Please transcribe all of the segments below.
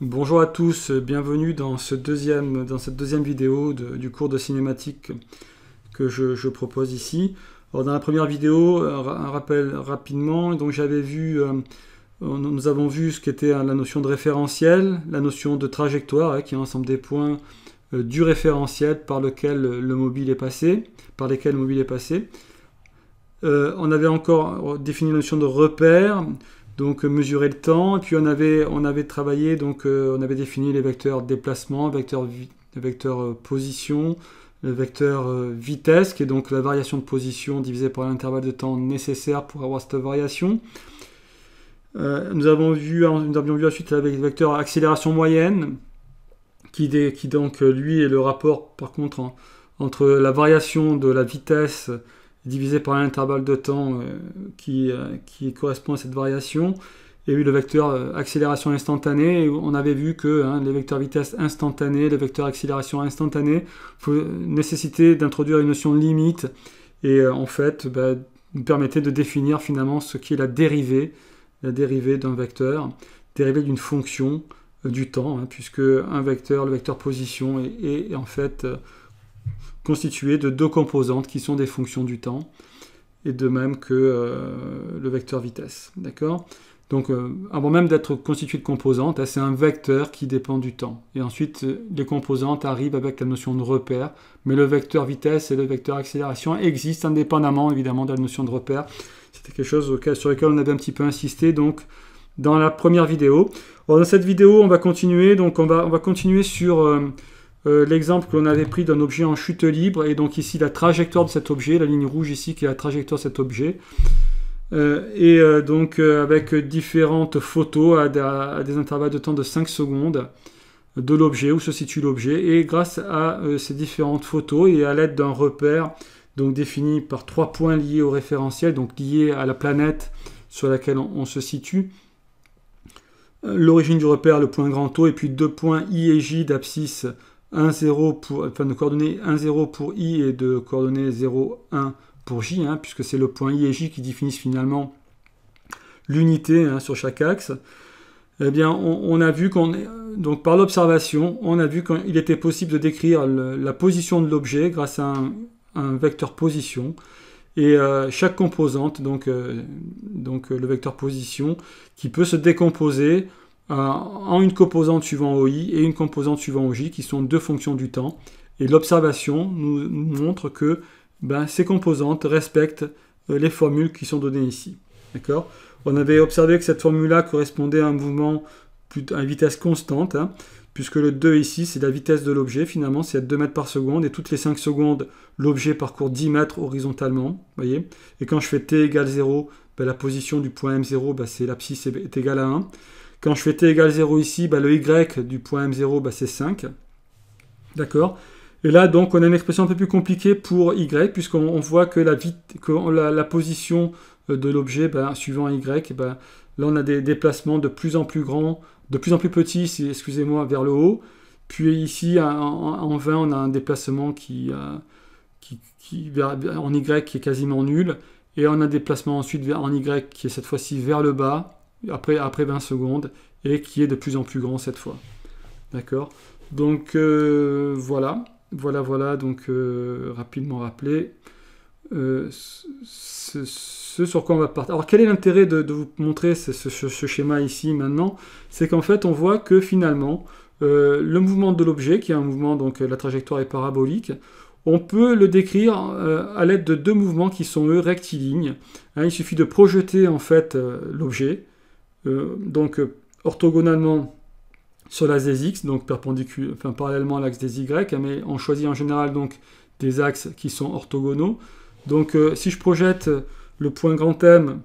Bonjour à tous, bienvenue dans, ce deuxième, dans cette deuxième vidéo du cours de cinématique que je, propose ici. dans la première vidéo, euh, un rappel rapidement, donc j'avais vu, euh, nous avons vu ce qu'était hein, la notion de référentiel, la notion de trajectoire, hein, qui est l'ensemble des points euh, du référentiel par lequel le mobile est passé, par lesquels le mobile est passé. on avait encore défini la notion de repère, donc euh, mesurer le temps, et puis on avait, on avait travaillé, donc euh, on avait défini les vecteurs déplacement, vecteur, vecteur euh, position, le vecteur vitesse, qui est donc la variation de position divisée par l'intervalle de temps nécessaire pour avoir cette variation. nous, avons vu, nous avions vu ensuite avec le vecteur accélération moyenne, qui, qui donc lui est le rapport par contre entre la variation de la vitesse divisé par un intervalle de temps euh, euh, qui, correspond à cette variation. Et le vecteur euh, accélération instantanée, on avait vu que hein, les vecteurs vitesse instantanée, les vecteurs accélération instantanée, nécessitaient d'introduire une notion de limite et en fait bah, nous permettait de définir finalement ce qui est la dérivée, la dérivée d'un vecteur, dérivée d'une fonction du temps, hein, puisque un vecteur, le vecteur position, est, en fait constitué de deux composantes qui sont des fonctions du temps, et de même que euh, le vecteur vitesse. D'accord Donc, euh, avant même d'être constitué de composantes, c'est un vecteur qui dépend du temps. Et ensuite, les composantes arrivent avec la notion de repère, mais le vecteur vitesse et le vecteur accélération existent indépendamment, évidemment, de la notion de repère. C'était quelque chose sur lequel on avait un petit peu insisté, donc dans la première vidéo. dans cette vidéo, on va continuer, donc on va, on va continuer sur... Euh, euh, l'exemple que l'on avait pris d'un objet en chute libre, et donc ici la trajectoire de cet objet, la ligne rouge ici qui est la trajectoire de cet objet, euh, et euh, donc avec différentes photos à, des intervalles de temps de 5 secondes de l'objet, où se situe l'objet, et grâce à ces différentes photos et à l'aide d'un repère donc défini par trois points liés au référentiel, donc liés à la planète sur laquelle on, se situe, l'origine du repère, le point grand O, et puis deux points I et J d'abscisse 0 pour, de coordonnées 1, 0 pour i et de coordonnées 0, 1 pour j, hein, puisque c'est le point i et j qui définissent finalement l'unité hein, sur chaque axe, eh bien, on, a vu qu'on donc par l'observation, on a vu qu'il était possible de décrire la position de l'objet grâce à un, vecteur position. Et euh, chaque composante, donc, euh, donc euh, le vecteur position, qui peut se décomposer euh, en une composante suivant OI et une composante suivant OJ, qui sont deux fonctions du temps. Et l'observation nous montre que ben, ces composantes respectent euh, les formules qui sont données ici. D'accord On avait observé que cette formule-là correspondait à un mouvement à une vitesse constante, hein, puisque le 2 ici, c'est la vitesse de l'objet, finalement, c'est à 2 mètres par seconde, et toutes les 5 secondes, l'objet parcourt 10 mètres horizontalement, voyez Et quand je fais t égale 0, ben, la position du point M0, ben, c'est l'abscisse est égale à 1. Quand je fais t égale 0 ici, bah, le y du point m0, bah, c'est 5. D'accord Et là, donc, on a une expression un peu plus compliquée pour y, puisqu'on voit que la, que la, position euh, de l'objet, bah, suivant y, bah, là, on a des déplacements de plus en plus grands, de plus en plus petits, excusez-moi, vers le haut. Puis ici, en, 20, on a un déplacement qui, euh, qui, en y qui est quasiment nul. Et on a un déplacement ensuite en y qui est cette fois-ci vers le bas après, après 20 secondes, et qui est de plus en plus grand cette fois. D'accord Donc euh, voilà, voilà, voilà, donc euh, rapidement rappeler euh, ce, sur quoi on va partir. Alors quel est l'intérêt de, vous montrer ce, ce schéma ici maintenant C'est qu'en fait on voit que finalement le mouvement de l'objet, qui est un mouvement, donc la trajectoire est parabolique, on peut le décrire à l'aide de deux mouvements qui sont eux rectilignes. Hein, il suffit de projeter en fait l'objet euh, donc euh, orthogonalement sur l'axe des x, donc parallèlement à l'axe des y, hein, mais on choisit en général donc des axes qui sont orthogonaux. Donc euh, si je projette le point grand M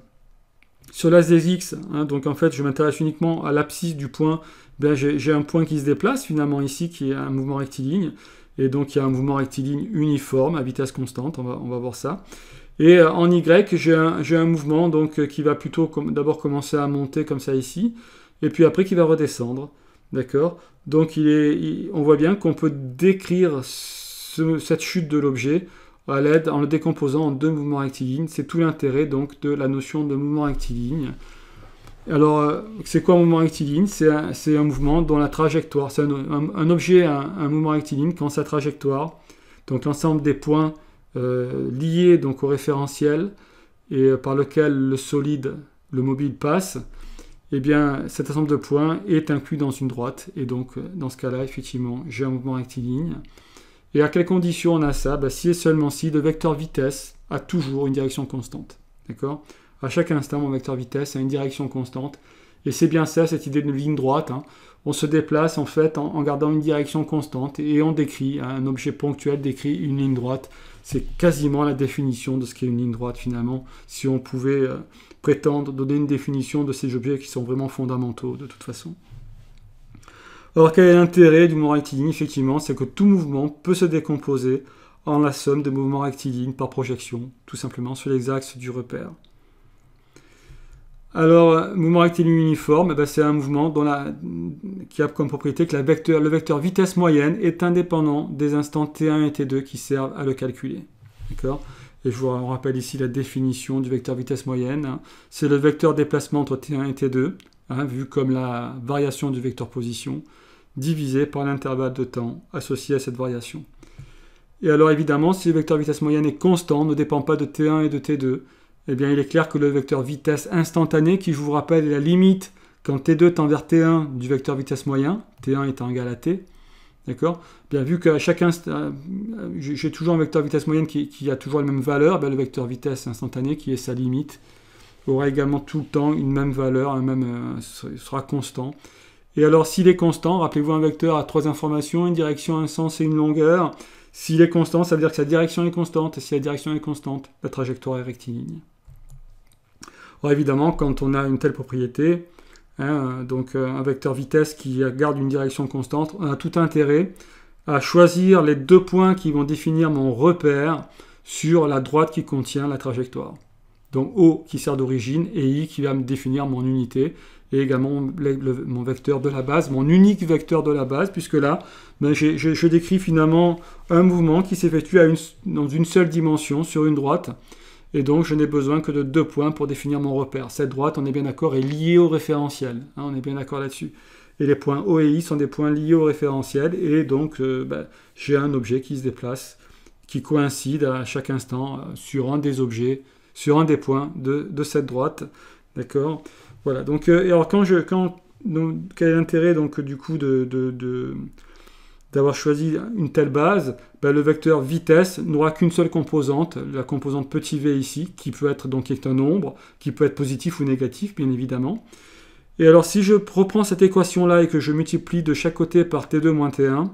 sur l'axe des x, hein, donc en fait je m'intéresse uniquement à l'abscisse du point, ben, j'ai un point qui se déplace finalement ici qui est un mouvement rectiligne, et donc il y a un mouvement rectiligne uniforme à vitesse constante, on va voir ça. Et euh, en Y, j'ai un, mouvement donc, euh, qui va plutôt d'abord commencer à monter comme ça ici, et puis après qui va redescendre. D'accord Donc on voit bien qu'on peut décrire cette chute de l'objet à l'aide en le décomposant en deux mouvements rectilignes. C'est tout l'intérêt donc de la notion de mouvement rectiligne. Alors, euh, c'est quoi un mouvement rectiligne C'est un, mouvement dont la trajectoire, c'est un, un, objet, un, mouvement rectiligne quand sa trajectoire, donc l'ensemble des points euh, lié donc au référentiel et par lequel le solide, le mobile passe, eh bien, cet ensemble de points est inclus dans une droite. Et donc, euh, dans ce cas-là, effectivement, j'ai un mouvement rectiligne. Et à quelles conditions on a ça bah, Si et seulement si le vecteur vitesse a toujours une direction constante. D'accord À chaque instant, mon vecteur vitesse a une direction constante. Et c'est bien ça, cette idée de ligne droite. Hein. On se déplace en fait en, gardant une direction constante et on décrit, un objet ponctuel décrit une ligne droite c'est quasiment la définition de ce qu'est une ligne droite finalement, si on pouvait euh, prétendre donner une définition de ces objets qui sont vraiment fondamentaux de toute façon. Alors, quel est l'intérêt du mouvement rectiligne Effectivement, c'est que tout mouvement peut se décomposer en la somme des mouvements rectilignes par projection, tout simplement sur les axes du repère. Alors, euh, mouvement rectiligne uniforme, eh ben, c'est un mouvement qui a comme propriété que le vecteur vitesse moyenne est indépendant des instants t1 et t2 qui servent à le calculer. Et je vous rappelle ici la définition du vecteur vitesse moyenne. Hein. C'est le vecteur déplacement entre t1 et t2, hein, vu comme la variation du vecteur position, divisé par l'intervalle de temps associé à cette variation. Et alors évidemment, si le vecteur vitesse moyenne est constant, ne dépend pas de t1 et de t2, eh bien, il est clair que le vecteur vitesse instantanée, qui je vous rappelle est la limite quand t2 tend vers t1 du vecteur vitesse moyen, t1 étant égal à t, d'accord Bien vu que euh, euh, j'ai toujours un vecteur vitesse moyenne qui, a toujours la même valeur, le vecteur vitesse instantanée qui est sa limite aura également tout le temps une même valeur, un même euh, sera constant. Et alors s'il est constant, rappelez-vous un vecteur a trois informations, une direction, un sens et une longueur. S'il est constant, ça veut dire que sa direction est constante, et si la direction est constante, la trajectoire est rectiligne. Alors évidemment, quand on a une telle propriété, hein, donc euh, un vecteur vitesse qui garde une direction constante, on a tout intérêt à choisir les deux points qui vont définir mon repère sur la droite qui contient la trajectoire. Donc O qui sert d'origine et I qui va me définir mon unité et également mon vecteur de la base, mon unique vecteur de la base, puisque là, ben, je décris finalement un mouvement qui s'effectue dans une seule dimension sur une droite et donc, je n'ai besoin que de deux points pour définir mon repère. Cette droite, on est bien d'accord, est liée au référentiel. Hein, on est bien d'accord là-dessus. Et les points O et I sont des points liés au référentiel. Et donc, euh, bah, j'ai un objet qui se déplace, qui coïncide à chaque instant euh, sur un des objets, sur un des points de, cette droite. D'accord Voilà. Donc, euh, et alors, quand je. quel est l'intérêt donc du coup de d'avoir choisi une telle base, ben, le vecteur vitesse n'aura qu'une seule composante, la composante petit v ici, qui peut être donc est un nombre, qui peut être positif ou négatif, bien évidemment. Et alors si je reprends cette équation-là et que je multiplie de chaque côté par t2 moins t1,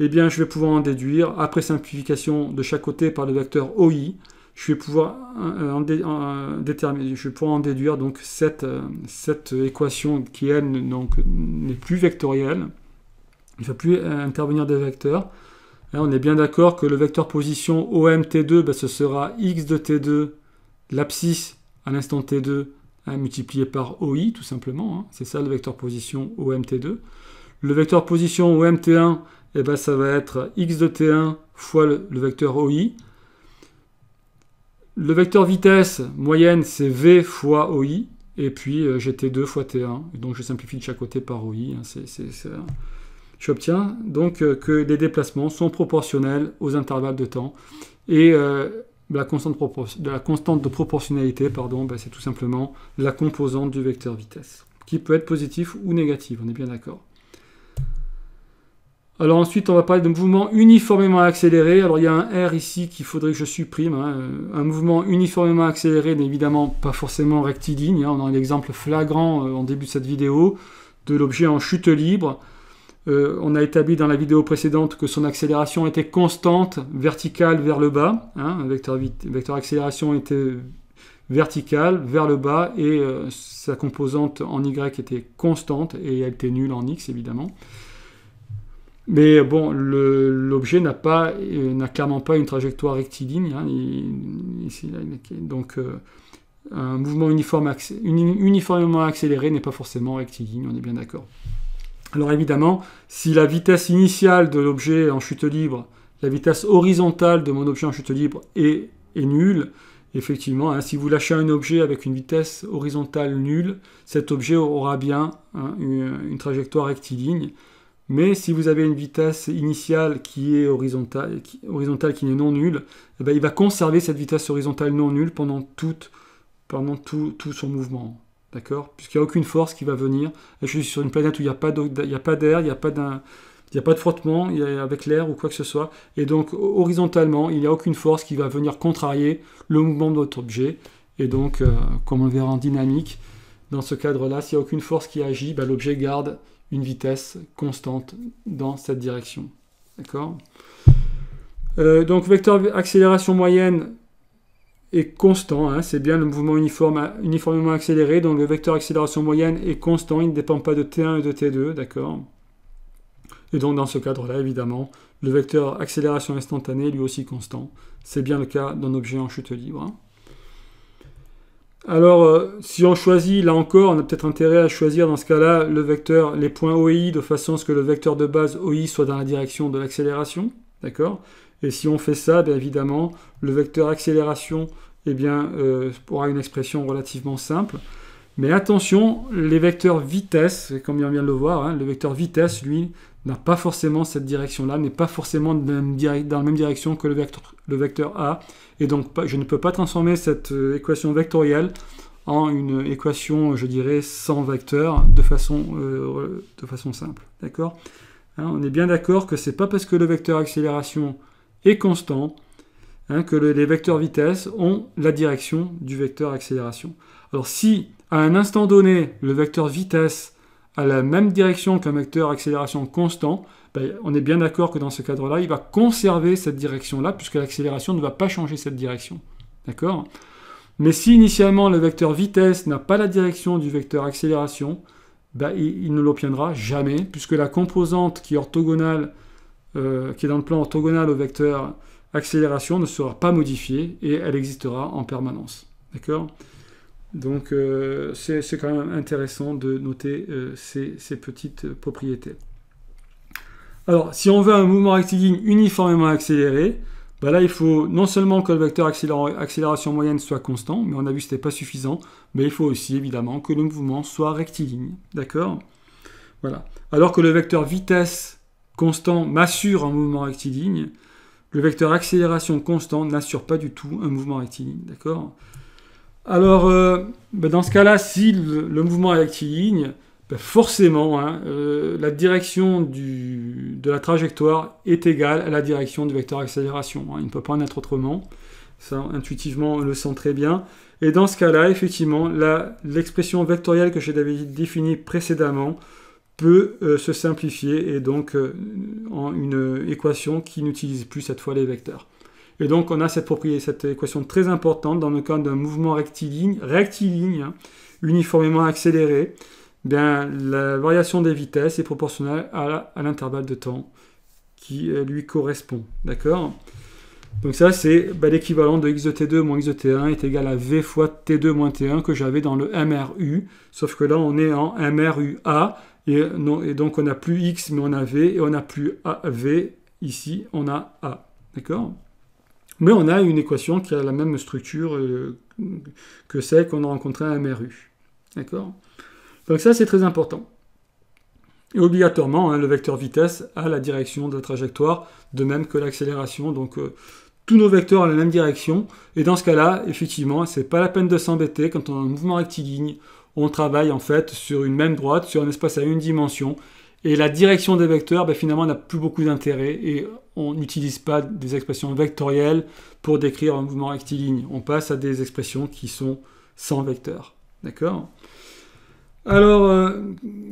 eh bien je vais pouvoir en déduire, après simplification de chaque côté par le vecteur OI, euh, euh, je vais pouvoir en, déterminer, je en déduire donc cette, euh, équation qui n'est plus vectorielle. Il ne faut plus euh, intervenir des vecteurs. Hein, on est bien d'accord que le vecteur position OMT2, ben, ce sera x de t2, l'abscisse à l'instant t2, hein, multiplié par OI, tout simplement. Hein. C'est ça le vecteur position OMT2. Le vecteur position OMT1, eh ben, ça va être x de t1 fois le, vecteur OI. Le vecteur vitesse moyenne, c'est v fois OI. Et puis euh, j'ai t 2 fois t1. donc je simplifie de chaque côté par OI. c'est j'obtiens donc euh, que les déplacements sont proportionnels aux intervalles de temps. Et euh, la constante de proportionnalité, pardon, bah, c'est tout simplement la composante du vecteur vitesse, qui peut être positive ou négative, on est bien d'accord. Alors ensuite, on va parler de mouvement uniformément accéléré. Alors il y a un R ici qu'il faudrait que je supprime. Hein. Un mouvement uniformément accéléré n'est évidemment pas forcément rectiligne. Hein. On a un exemple flagrant euh, en début de cette vidéo de l'objet en chute libre euh, on a établi dans la vidéo précédente que son accélération était constante, verticale vers le bas. Hein, vecteur, accélération était verticale vers le bas et euh, sa composante en y était constante et elle était nulle en x évidemment. Mais bon, l'objet euh, n'a clairement pas une trajectoire rectiligne. Hein, donc un mouvement uniformément accéléré n'est pas forcément rectiligne, on est bien d'accord. Alors évidemment, si la vitesse initiale de l'objet en chute libre, la vitesse horizontale de mon objet en chute libre est, nulle, effectivement, hein, si vous lâchez un objet avec une vitesse horizontale nulle, cet objet aura bien hein, une, trajectoire rectiligne. Mais si vous avez une vitesse initiale qui est horizontale, qui, horizontale n'est non nulle, eh ben, il va conserver cette vitesse horizontale non nulle pendant, pendant tout son mouvement. D'accord Puisqu'il n'y a aucune force qui va venir. je suis sur une planète où il n'y a pas d'air, il n'y a pas de frottement avec l'air ou quoi que ce soit. Et donc, horizontalement, il n'y a aucune force qui va venir contrarier le mouvement de notre objet. Et donc, euh, comme on le verra en dynamique, dans ce cadre-là, s'il n'y a aucune force qui agit, bah, l'objet garde une vitesse constante dans cette direction. D'accord euh, Donc, vecteur accélération moyenne, est constant, hein. c'est bien le mouvement uniforme, uniformément accéléré, donc le vecteur accélération moyenne est constant, il ne dépend pas de T1 et de T2, d'accord Et donc dans ce cadre-là, évidemment, le vecteur accélération instantanée est lui aussi constant. C'est bien le cas d'un objet en chute libre. Hein. Alors, euh, si on choisit, là encore, on a peut-être intérêt à choisir dans ce cas-là le vecteur, les points OI, de façon à ce que le vecteur de base OI soit dans la direction de l'accélération, d'accord et si on fait ça, bien évidemment, le vecteur accélération eh bien, euh, aura une expression relativement simple. Mais attention, les vecteurs vitesse, comme on vient de le voir, hein, le vecteur vitesse, lui, n'a pas forcément cette direction-là, n'est pas forcément dans la, même direction que le vecteur, A. Et donc, je ne peux pas transformer cette euh, équation vectorielle en une équation, je dirais, sans vecteur, de façon, euh, de façon simple. D'accord hein, On est bien d'accord que ce n'est pas parce que le vecteur accélération et constant hein, que les vecteurs vitesse ont la direction du vecteur accélération. Alors si à un instant donné, le vecteur vitesse a la même direction qu'un vecteur accélération constant, ben, on est bien d'accord que dans ce cadre-là, il va conserver cette direction-là, puisque l'accélération ne va pas changer cette direction. D'accord Mais si initialement le vecteur vitesse n'a pas la direction du vecteur accélération, ben, il, il, ne l'obtiendra jamais, puisque la composante qui est orthogonale euh, qui est dans le plan orthogonal au vecteur accélération ne sera pas modifiée et elle existera en permanence. D'accord Donc euh, c'est quand même intéressant de noter euh, ces, petites propriétés. Alors si on veut un mouvement rectiligne uniformément accéléré, bah là il faut non seulement que le vecteur accélération moyenne soit constant, mais on a vu que ce n'était pas suffisant, mais il faut aussi évidemment que le mouvement soit rectiligne. D'accord Voilà. Alors que le vecteur vitesse constant m'assure un mouvement rectiligne. Le vecteur accélération constant n'assure pas du tout un mouvement rectiligne. D'accord Alors, euh, ben, dans ce cas-là, si le, mouvement est rectiligne, ben, forcément, hein, euh, la direction de la trajectoire est égale à la direction du vecteur accélération. Hein. Il ne peut pas en être autrement. Ça, intuitivement, on le sent très bien. Et dans ce cas-là, effectivement, l'expression vectorielle que j'ai définie précédemment peut euh, se simplifier et donc euh, en une équation qui n'utilise plus cette fois les vecteurs. Et donc on a cette propriété, cette équation très importante dans le cas d'un mouvement rectiligne, rectiligne hein, uniformément accéléré. Bien, la variation des vitesses est proportionnelle à, l'intervalle de temps qui euh, lui correspond. D'accord Donc ça c'est bah, l'équivalent de x de t2 moins x de t1 est égal à v fois t2 moins t1 que j'avais dans le MRU, sauf que là on est en MRUA euh, et, donc on n'a plus x, mais on a v, et on n'a plus av, ici on a a. D'accord Mais on a une équation qui a la même structure euh, que celle qu'on a rencontrée à MRU. D'accord Donc ça c'est très important. Et obligatoirement, hein, le vecteur vitesse a la direction de la trajectoire, de même que l'accélération. Donc euh, tous nos vecteurs ont la même direction. Et dans ce cas-là, effectivement, c'est pas la peine de s'embêter quand on a un mouvement rectiligne on travaille en fait sur une même droite, sur un espace à une dimension. Et la direction des vecteurs, ben, finalement, n'a plus beaucoup d'intérêt et on n'utilise pas des expressions vectorielles pour décrire un mouvement rectiligne. On passe à des expressions qui sont sans vecteur. D'accord Alors, euh,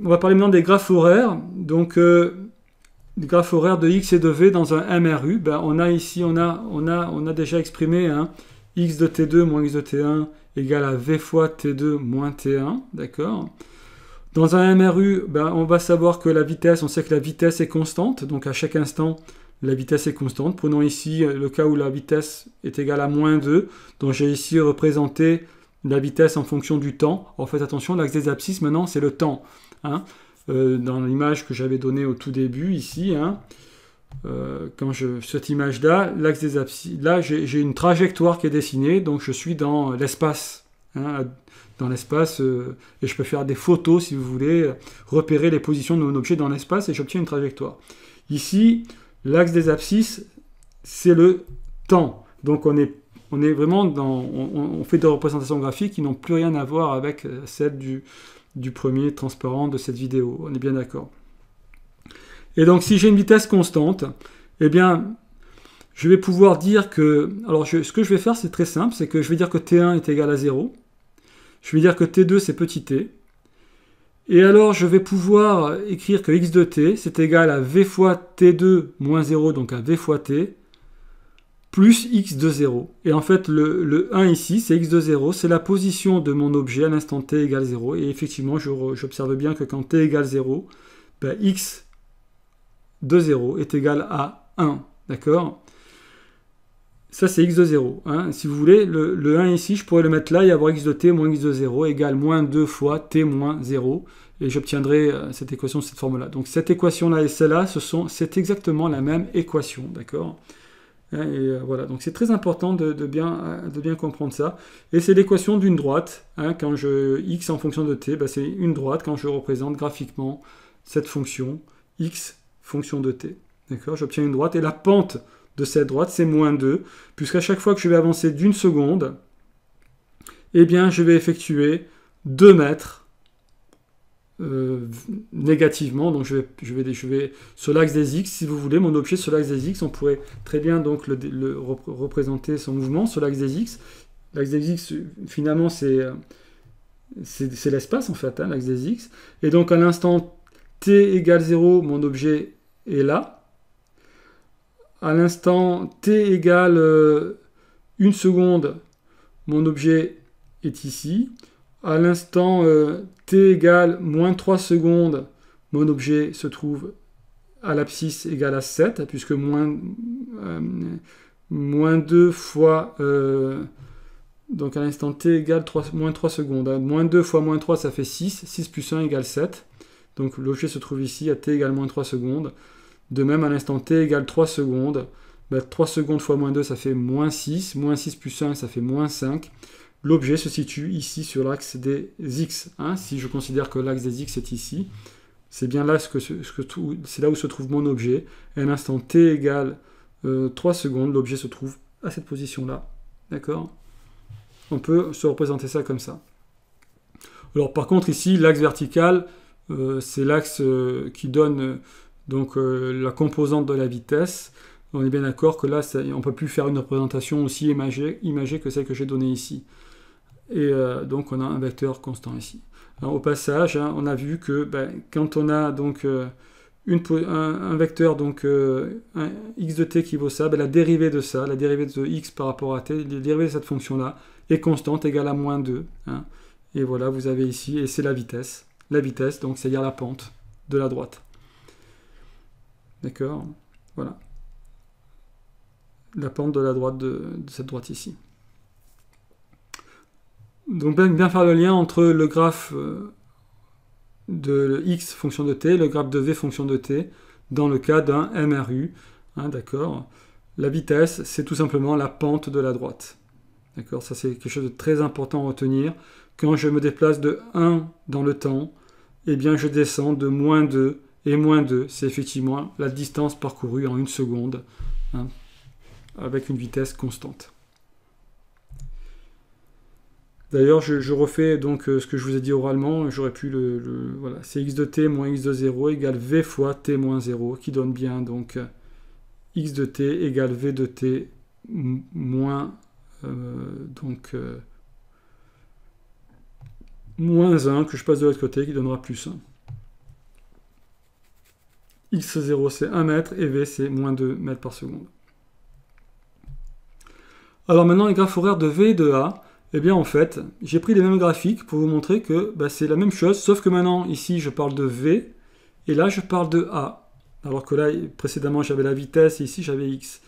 on va parler maintenant des graphes horaires. Donc, le euh, graphes horaires de x et de v dans un MRU. Ben, on a ici, on a, on on a déjà exprimé hein, x de t2 moins x de t1 égale à v fois t2 moins t1, d'accord Dans un MRU, ben, on va savoir que la vitesse, on sait que la vitesse est constante, donc à chaque instant, la vitesse est constante. Prenons ici le cas où la vitesse est égale à moins 2, donc j'ai ici représenté la vitesse en fonction du temps. En fait, attention, l'axe des abscisses, maintenant, c'est le temps. Hein. Euh, dans l'image que j'avais donnée au tout début, ici, hein. Euh, quand je, cette image-là, l'axe des abscisses, là j'ai une trajectoire qui est dessinée, donc je suis dans l'espace. Hein, dans l'espace, euh, et je peux faire des photos si vous voulez, repérer les positions de mon objet dans l'espace et j'obtiens une trajectoire. Ici, l'axe des abscisses, c'est le temps. Donc on est, on est vraiment dans. on fait des représentations graphiques qui n'ont plus rien à voir avec euh, celle du, du premier transparent de cette vidéo. On est bien d'accord. Et donc si j'ai une vitesse constante, eh bien, je vais pouvoir dire que... Alors ce que je vais faire, c'est très simple, c'est que je vais dire que t1 est égal à 0. Je vais dire que t2, c'est petit t. Et alors je vais pouvoir écrire que x de t, c'est égal à v fois t2 moins 0, donc à v fois t, plus x de 0. Et en fait, le, 1 ici, c'est x de 0, c'est la position de mon objet à l'instant t égale 0. Et effectivement, j'observe bien que quand t égale 0, ben, x de 0 est égal à 1. D'accord Ça, c'est x de 0. Hein. si vous voulez, le, 1 ici, je pourrais le mettre là et avoir x de t moins x de 0 égale moins 2 fois t moins 0. Et j'obtiendrai euh, cette équation de cette forme-là. Donc cette équation-là et celle-là, c'est exactement la même équation. D'accord hein, et euh, voilà, donc c'est très important de, bien, euh, de, bien, comprendre ça. Et c'est l'équation d'une droite. Hein. quand je x en fonction de t, bah, c'est une droite quand je représente graphiquement cette fonction x fonction de t. D'accord J'obtiens une droite et la pente de cette droite, c'est moins 2, puisqu'à chaque fois que je vais avancer d'une seconde, eh bien, je vais effectuer 2 mètres euh, négativement. Donc, je vais, je, vais, je sur l'axe des x, si vous voulez, mon objet sur l'axe des x, on pourrait très bien donc le, représenter son mouvement sur l'axe des x. L'axe des x, finalement, c'est l'espace, en fait, hein, l'axe des x. Et donc, à l'instant t égale 0, mon objet est là. À l'instant t égale 1 euh, seconde, mon objet est ici. À l'instant euh, t égale moins 3 secondes, mon objet se trouve à l'abscisse égale à 7, puisque moins, euh, moins 2 fois... donc à l'instant t égale 3, moins 3 secondes. Hein. Moins 2 fois moins 3, ça fait 6. 6 plus 1 égale 7. Donc l'objet se trouve ici à t égale moins 3 secondes. De même, à l'instant t égale 3 secondes, 3 bah, secondes fois moins 2, ça fait moins 6. Moins 6 plus 1, ça fait moins 5. L'objet se situe ici sur l'axe des x. Hein. Si je considère que l'axe des x est ici, c'est bien là, ce que, ce que c'est là où se trouve mon objet. Et à l'instant t égale 3 euh, secondes, l'objet se trouve à cette position-là. D'accord On peut se représenter ça comme ça. Alors par contre, ici, l'axe vertical, euh, c'est l'axe euh, qui donne donc euh, la composante de la vitesse, on est bien d'accord que là, on ne peut plus faire une représentation aussi imagée, que celle que j'ai donnée ici. Et euh, donc on a un vecteur constant ici. au passage, hein, on a vu que ben, quand on a donc euh, une, un, vecteur, donc x de t qui vaut ça, ben, la dérivée de ça, la dérivée de x par rapport à t, la dérivée de cette fonction-là, est constante, égale à moins 2. Hein. Et voilà, vous avez ici, et c'est la vitesse. La vitesse, donc c'est-à-dire la pente de la droite. D'accord Voilà. La pente de la droite de, cette droite ici. Donc bien, faire le lien entre le graphe euh, de x fonction de t, et le graphe de v fonction de t, dans le cas d'un MRU. Hein, d'accord La vitesse, c'est tout simplement la pente de la droite. D'accord Ça, c'est quelque chose de très important à retenir. Quand je me déplace de 1 dans le temps, eh bien, je descends de moins 2 et moins 2, c'est effectivement la distance parcourue en une seconde, hein, avec une vitesse constante. D'ailleurs, je, refais donc euh, ce que je vous ai dit oralement. J'aurais pu le, voilà, c'est x de t moins x de 0 égale v fois t moins 0, qui donne bien donc euh, x de t égale v de t euh, donc moins 1 que je passe de l'autre côté, qui donnera plus 1 x0 c'est 1 mètre et v c'est moins 2 mètres par seconde. Alors maintenant les graphes horaires de v et de a, eh bien en fait j'ai pris les mêmes graphiques pour vous montrer que bah, c'est la même chose, sauf que maintenant ici je parle de v et là je parle de a, alors que là précédemment j'avais la vitesse et ici j'avais x.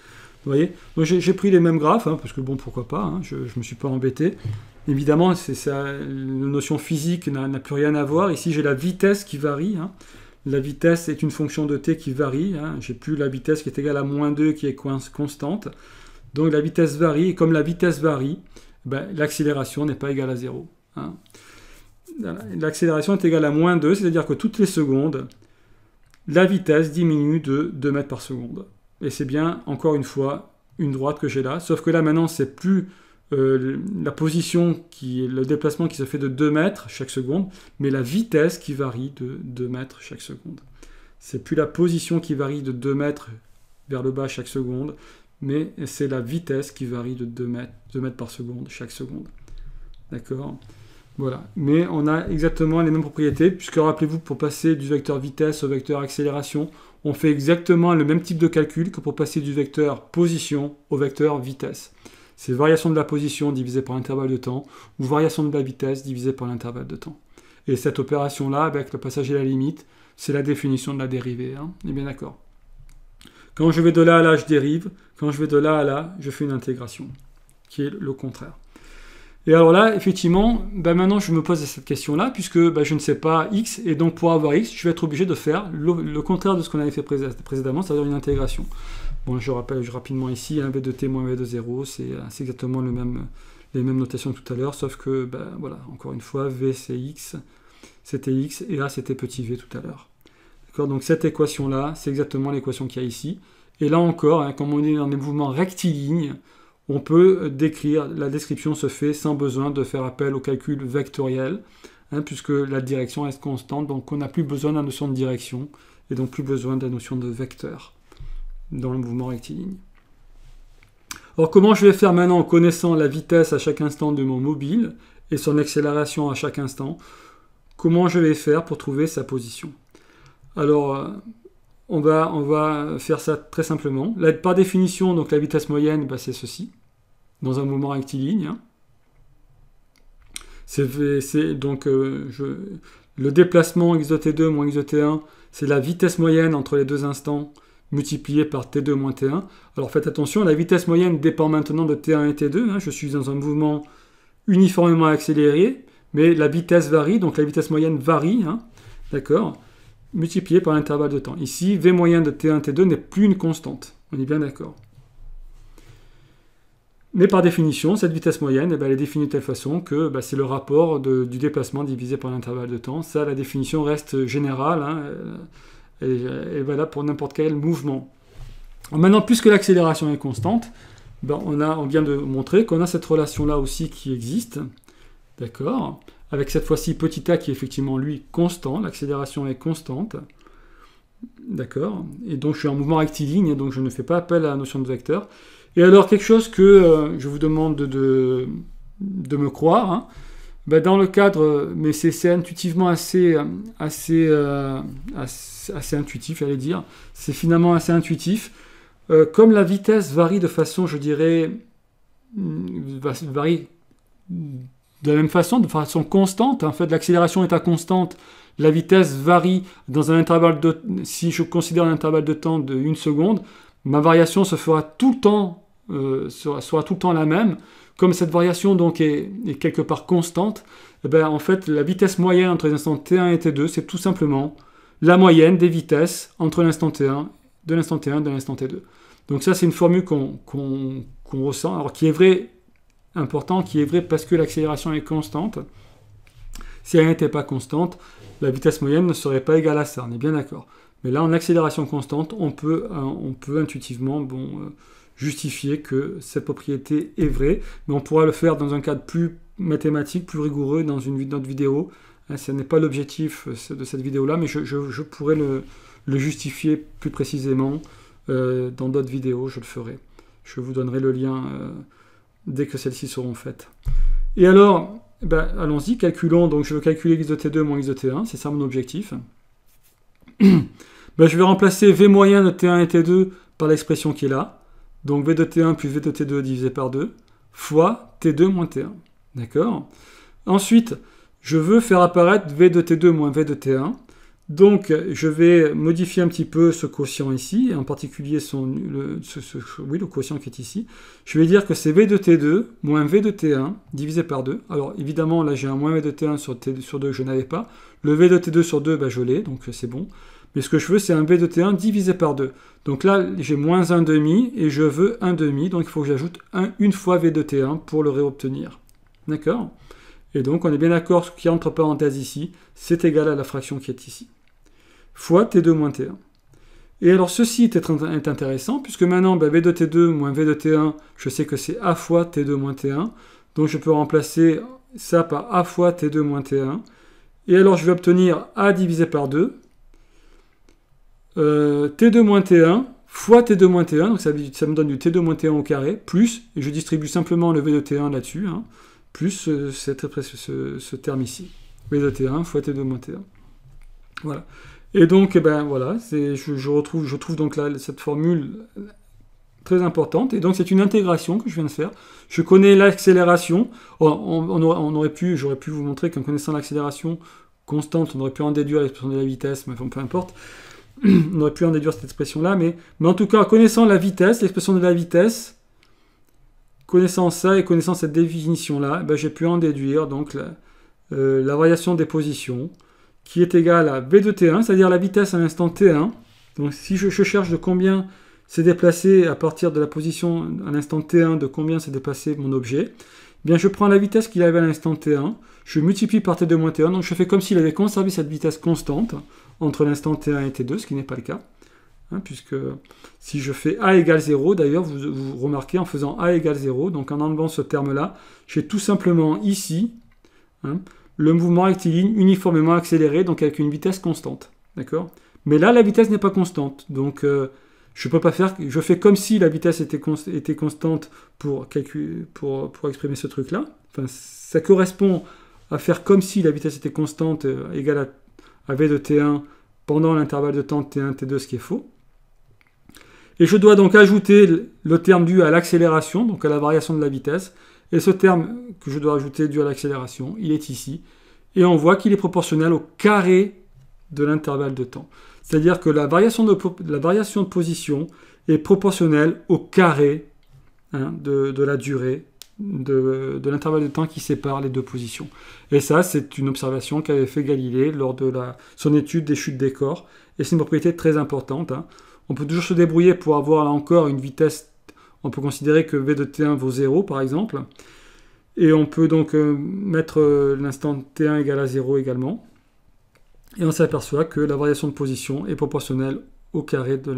Vous voyez Donc j'ai pris les mêmes graphes, hein, parce que bon pourquoi pas, hein, je ne me suis pas embêté. Évidemment, c'est la notion physique n'a plus rien à voir. Ici, j'ai la vitesse qui varie. Hein. La vitesse est une fonction de t qui varie. Hein. J'ai plus la vitesse qui est égale à moins 2 qui est constante. Donc la vitesse varie, et comme la vitesse varie, ben, l'accélération n'est pas égale à 0. Hein. L'accélération est égale à moins 2, c'est-à-dire que toutes les secondes, la vitesse diminue de 2 mètres par seconde. Et c'est bien, encore une fois, une droite que j'ai là, sauf que là maintenant, c'est plus euh, la position, qui, le déplacement qui se fait de 2 mètres chaque seconde, mais la vitesse qui varie de 2 mètres chaque seconde. C'est plus la position qui varie de 2 mètres vers le bas chaque seconde, mais c'est la vitesse qui varie de 2 mètres, 2 mètres par seconde chaque seconde. D'accord Voilà. Mais on a exactement les mêmes propriétés, puisque rappelez-vous, pour passer du vecteur vitesse au vecteur accélération, on fait exactement le même type de calcul que pour passer du vecteur position au vecteur vitesse. C'est variation de la position divisée par l'intervalle de temps ou variation de la vitesse divisée par l'intervalle de temps. Et cette opération-là, avec le passage et la limite, c'est la définition de la dérivée. Hein. on est bien d'accord. Quand je vais de là à là, je dérive. Quand je vais de là à là, je fais une intégration, qui est le contraire. Et alors là, effectivement, bah, maintenant je me pose cette question-là, puisque bah, je ne sais pas x, et donc pour avoir x, je vais être obligé de faire le, contraire de ce qu'on avait fait précédemment, c'est-à-dire une intégration. Bon, je rappelle rapidement ici, 1 v de t moins v de 0, euh, c'est exactement les mêmes notations que tout à l'heure, sauf que, bah, voilà, encore une fois, v c'est x, c'était x, et a c'était petit v tout à l'heure. D'accord Donc cette équation-là, c'est exactement l'équation qu'il y a ici. Et là encore, hein, comme on est dans des mouvements rectilignes, on peut décrire, la description se fait sans besoin de faire appel au calcul vectoriel, hein, puisque la direction reste constante, donc on n'a plus besoin de la notion de direction, et donc plus besoin de la notion de vecteur dans le mouvement rectiligne. Alors comment je vais faire maintenant en connaissant la vitesse à chaque instant de mon mobile et son accélération à chaque instant Comment je vais faire pour trouver sa position Alors, euh, on va, on va, faire ça très simplement. Là, par définition, donc la vitesse moyenne, bah, c'est ceci dans un mouvement rectiligne. Hein. donc euh, le déplacement x de t2 moins x de t1, c'est la vitesse moyenne entre les deux instants multipliée par t2 moins t1. Alors faites attention, la vitesse moyenne dépend maintenant de t1 et t2. Hein. je suis dans un mouvement uniformément accéléré, mais la vitesse varie, donc la vitesse moyenne varie, hein. d'accord, multipliée par l'intervalle de temps. Ici, v moyen de t1 t2 n'est plus une constante. On est bien d'accord. Mais par définition, cette vitesse moyenne, eh ben, elle est définie de telle façon que bah, c'est le rapport du déplacement divisé par l'intervalle de temps. Ça, la définition reste générale hein, euh, euh, et, valable pour n'importe quel mouvement. Maintenant, puisque l'accélération est constante, ben, on, a, on, vient de montrer qu'on a cette relation-là aussi qui existe, d'accord Avec cette fois-ci petit a qui est effectivement, lui, constant, l'accélération est constante, d'accord Et donc je suis en mouvement rectiligne, donc je ne fais pas appel à la notion de vecteur. Et alors, quelque chose que euh, je vous demande de, me croire, hein, ben, dans le cadre, mais c'est intuitivement euh, euh, assez, assez, intuitif, j'allais dire, c'est finalement assez intuitif. comme la vitesse varie de façon, je dirais, mm, varie de la même façon, de façon constante, en fait, l'accélération est à constante, la vitesse varie dans un intervalle de, si je considère un intervalle de temps de 1 seconde, ma variation se fera tout le temps, euh, sera, tout le temps la même. Comme cette variation donc est, quelque part constante, eh bien, en fait la vitesse moyenne entre les instants t1 et t2, c'est tout simplement la moyenne des vitesses entre l'instant t1, de l'instant t1 et de l'instant t2. Donc ça c'est une formule qu'on ressent, alors qui est vrai, important, qui est vrai parce que l'accélération est constante. Si elle n'était pas constante, la vitesse moyenne ne serait pas égale à ça, on est bien d'accord. Mais là, en accélération constante, on peut, euh, on peut intuitivement bon, euh, justifier que cette propriété est vraie, mais on pourra le faire dans un cadre plus mathématique, plus rigoureux, dans une autre vidéo. Hein, ce n'est pas l'objectif euh, de cette vidéo-là, mais je, pourrais le, justifier plus précisément dans d'autres vidéos, je le ferai. Je vous donnerai le lien dès que celles-ci seront faites. Et alors, eh ben, allons-y, calculons, donc je veux calculer x de t2 moins x de t1, c'est ça mon objectif. Bah, je vais remplacer V moyen de T1 et T2 par l'expression qui est là. Donc V de T1 plus V de T2 divisé par 2 fois T2 moins T1. D'accord Ensuite, je veux faire apparaître V de T2 moins V de T1. Donc, je vais modifier un petit peu ce quotient ici, en particulier son, le, oui, le quotient qui est ici. Je vais dire que c'est V de T2 moins V de T1 divisé par 2. Alors, évidemment, là, j'ai un moins V de T1 sur, sur 2 que je n'avais pas. Le V de T2 sur 2, bah, je l'ai, donc euh, c'est bon. Mais ce que je veux, c'est un V de T1 divisé par 2. Donc là, j'ai moins 1 demi et je veux 1 demi, donc il faut que j'ajoute un, une fois V de T1 pour le réobtenir. D'accord Et donc on est bien d'accord, ce qui entre parenthèses ici, c'est égal à la fraction qui est ici. Fois T2 moins T1. Et alors ceci est intéressant, puisque maintenant bah, V de T2 moins V de T1, je sais que c'est A fois T2 moins T1, donc je peux remplacer ça par A fois T2 moins T1, et alors je vais obtenir A divisé par 2, euh, T2 moins T1 fois T2 moins T1, donc ça, me donne du T2 moins T1 au carré, plus, et je distribue simplement le V de T1 là-dessus, hein, plus ce, ce, terme ici, V de T1 fois T2 moins T1. Voilà. Et donc, eh ben, voilà, je, je, retrouve, je trouve donc là cette formule très importante. Et donc c'est une intégration que je viens de faire. Je connais l'accélération. Oh, on, aurait pu, j'aurais pu vous montrer qu'en connaissant l'accélération constante, on aurait pu en déduire l'expression de la vitesse, mais enfin, peu importe. On aurait pu en déduire cette expression-là, mais, en tout cas, connaissant la vitesse, l'expression de la vitesse, connaissant ça et connaissant cette définition-là, eh ben, j'ai pu en déduire donc euh, la, variation des positions qui est égale à b de T1, c'est-à-dire la vitesse à l'instant T1. Donc si je cherche de combien s'est déplacé à partir de la position à l'instant T1 de combien s'est déplacé mon objet, eh bien je prends la vitesse qu'il avait à l'instant T1, je multiplie par T2 moins T1, donc je fais comme s'il avait conservé cette vitesse constante entre l'instant T1 et T2, ce qui n'est pas le cas. Hein, puisque si je fais A égale 0, d'ailleurs, vous, remarquez en faisant A égale 0, donc en enlevant ce terme-là, j'ai tout simplement ici hein, le mouvement rectiligne uniformément accéléré, donc avec une vitesse constante. D'accord Mais là, la vitesse n'est pas constante. Donc, euh, je peux pas faire, je fais comme si la vitesse était, constante pour, exprimer ce truc-là. ça correspond à faire comme si la vitesse était constante euh, égale à, v de t1 pendant l'intervalle de temps t1, t2, ce qui est faux. Et je dois donc ajouter le terme dû à l'accélération, donc à la variation de la vitesse. Et ce terme que je dois ajouter dû à l'accélération, il est ici. Et on voit qu'il est proportionnel au carré de l'intervalle de temps. C'est-à-dire que la variation, de, la variation de position est proportionnelle au carré hein, de, la durée de, l'intervalle de temps qui sépare les deux positions. Et ça, c'est une observation qu'avait fait Galilée lors de son étude des chutes des corps. Et c'est une propriété très importante. Hein. On peut toujours se débrouiller pour avoir là encore une vitesse. On peut considérer que V de T1 vaut 0 par exemple. Et on peut donc euh, mettre euh, l'instant T1 égal à 0 également. Et on s'aperçoit que la variation de position est proportionnelle au carré de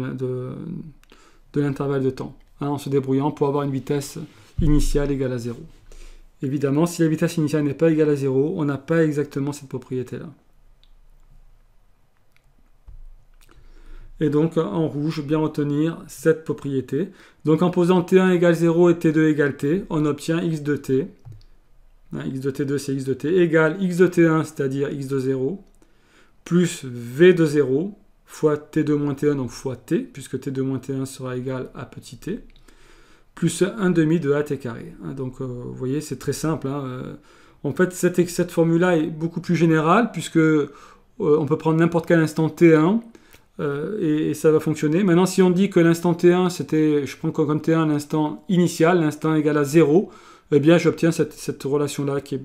l'intervalle de, temps, hein, en se débrouillant pour avoir une vitesse initiale égale à 0. Évidemment, si la vitesse initiale n'est pas égale à 0, on n'a pas exactement cette propriété-là. Et donc, en rouge, bien retenir cette propriété. Donc, en posant t1 égale 0 et t2 égale t, on obtient x de t. Hein, x de t2, c'est x de t égale x de t1, c'est-à-dire x de 0, plus V de 0 fois T2 moins T1, donc fois T, puisque T2 moins T1 sera égal à petit t, plus 1 demi de AT carré. Hein. donc euh, vous voyez, c'est très simple. Hein. Euh, en fait, cette, cette formule-là est beaucoup plus générale, puisque euh, on peut prendre n'importe quel instant T1, et, ça va fonctionner. Maintenant, si on dit que l'instant T1, c'était, je prends comme T1 l'instant initial, l'instant égal à 0, eh bien j'obtiens cette, relation-là qui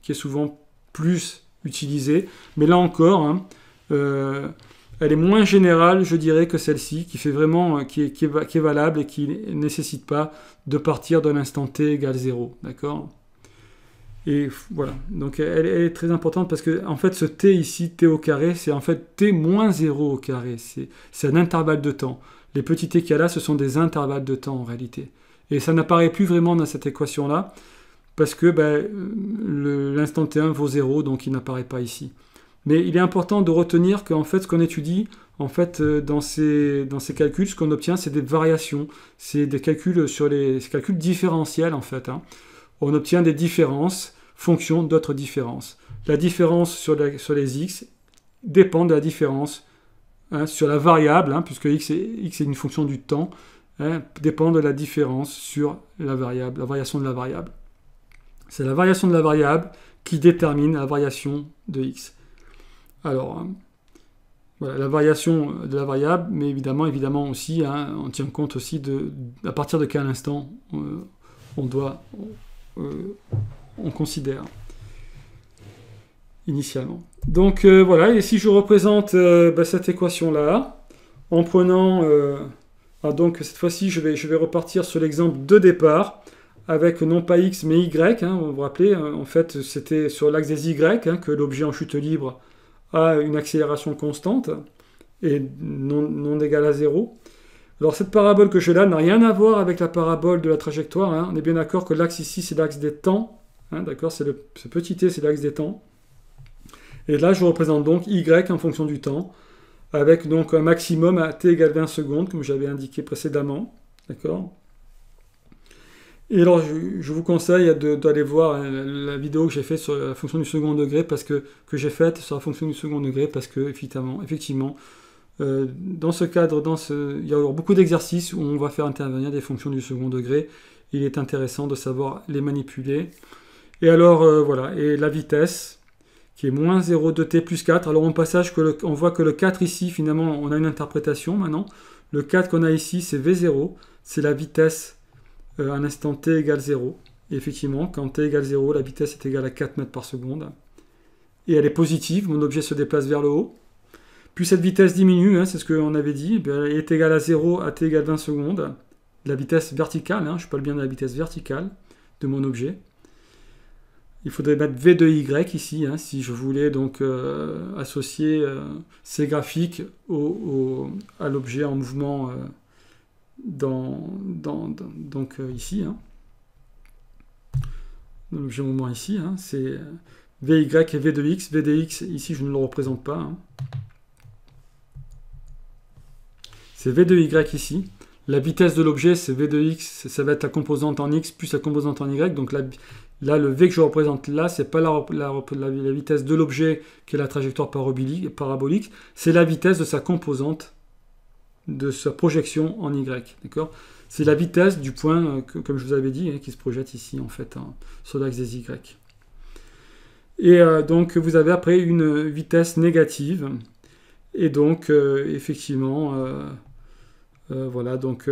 qui est souvent plus utilisée. Mais là encore, hein, euh, elle est moins générale, je dirais, que celle-ci, qui fait vraiment, euh, qui est, valable et qui ne nécessite pas de partir de l'instant t égale 0. D'accord Et voilà. Donc elle, est très importante parce que, en fait, ce t ici, t au carré, c'est en fait t moins 0 au carré. C'est un intervalle de temps. Les petits t qu'il y a là, ce sont des intervalles de temps en réalité. Et ça n'apparaît plus vraiment dans cette équation-là parce que ben, l'instant T1 vaut 0, donc il n'apparaît pas ici. Mais il est important de retenir que fait, ce qu'on étudie, en fait, euh, dans ces, calculs, ce qu'on obtient, c'est des variations, c'est des calculs sur les calculs différentiels, en fait. Hein. On obtient des différences, fonction d'autres différences. La différence sur, les x dépend de la différence hein, sur la variable, hein, puisque x est, x est, une fonction du temps, dépend de la différence sur la variable, la variation de la variable. C'est la variation de la variable qui détermine la variation de x. Alors, hein, voilà, la variation de la variable, mais évidemment, évidemment aussi, hein, on tient compte aussi de à partir de quel instant euh, on doit, euh, on considère initialement. Donc euh, voilà, et si je représente bah, cette équation-là, en prenant, ah, donc cette fois-ci, je vais repartir sur l'exemple de départ, avec non pas x mais y. Hein, vous vous rappelez, hein, en fait, c'était sur l'axe des y hein, que l'objet en chute libre a une accélération constante et non, non égale à 0. Alors cette parabole que j'ai là n'a rien à voir avec la parabole de la trajectoire. On est bien d'accord que l'axe ici, c'est l'axe des temps. d'accord, c'est le ce petit t, c'est l'axe des temps. Et là, je représente donc y en fonction du temps, avec donc un maximum à t égale 20 secondes, comme j'avais indiqué précédemment. D'accord et alors, je, vous conseille d'aller voir euh, la, vidéo que j'ai faite sur la fonction du second degré, parce que, que j'ai faite sur la fonction du second degré, parce que, effectivement, effectivement euh, dans ce cadre, dans ce, il y a beaucoup d'exercices où on va faire intervenir des fonctions du second degré. Il est intéressant de savoir les manipuler. Et alors, euh, voilà, et la vitesse, qui est moins 0,2t plus 4. Alors, en passage, que on voit que le 4 ici, finalement, on a une interprétation maintenant. Le 4 qu'on a ici, c'est v0, c'est la vitesse euh, un instant t égale 0. Et effectivement, quand t égale 0, la vitesse est égale à 4 mètres par seconde. Et elle est positive, mon objet se déplace vers le haut. Puis cette vitesse diminue, hein, c'est ce qu'on avait dit, eh elle est égale à 0 à t égale 20 secondes. La vitesse verticale, hein, je parle bien de la vitesse verticale de mon objet. Il faudrait mettre V de Y ici, hein, si je voulais donc euh, associer euh, ces graphiques à l'objet en mouvement dans, donc euh, ici, hein, l'objet mouvement ici, hein, c'est euh, Vy et V de X. V de X, ici, je ne le représente pas. Hein. C'est V de Y ici. La vitesse de l'objet, c'est V de X, ça va être la composante en X plus la composante en Y. Donc la, Là, le V que je représente là, c'est pas la, la, la, vitesse de l'objet qui est la trajectoire parabolique, c'est la vitesse de sa composante de sa projection en Y. D'accord C'est la vitesse du point, euh, comme je vous avais dit, hein, qui se projette ici, en fait, hein, sur l'axe des Y. Et euh, donc, vous avez après une vitesse négative. Et donc, euh, effectivement, voilà, donc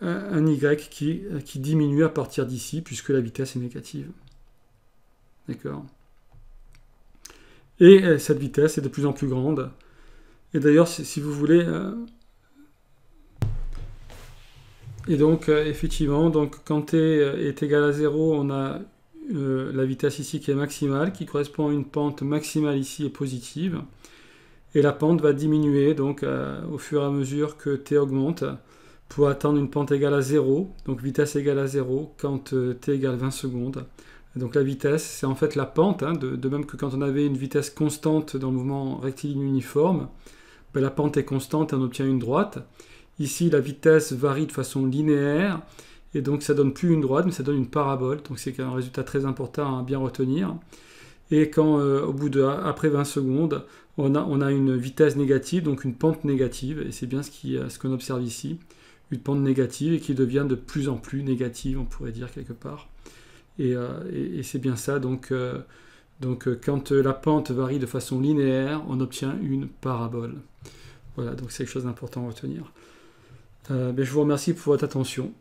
un Y qui, qui diminue à partir d'ici, puisque la vitesse est négative. D'accord Et cette vitesse est de plus en plus grande. Et d'ailleurs, si, vous voulez. Euh, et donc, euh, effectivement, quand t est égal à 0, on a euh, la vitesse ici qui est maximale, qui correspond à une pente maximale ici et positive. Et la pente va diminuer donc au fur et à mesure que t augmente pour atteindre une pente égale à 0, donc vitesse égale à 0 quand t égale 20 secondes. donc la vitesse, c'est en fait la pente, hein, de, même que quand on avait une vitesse constante dans le mouvement rectiligne uniforme, la pente est constante et on obtient une droite. Ici, la vitesse varie de façon linéaire, et donc ça donne plus une droite, mais ça donne une parabole. Donc c'est un résultat très important à bien retenir. Et quand, euh, au bout de, après 20 secondes, on a, une vitesse négative, donc une pente négative, et c'est bien ce euh, qu'on observe ici, une pente négative et qui devient de plus en plus négative, on pourrait dire quelque part. Et, euh, c'est bien ça, donc quand la pente varie de façon linéaire, on obtient une parabole. Voilà, donc c'est quelque chose d'important à retenir. Euh, ben, je vous remercie pour votre attention.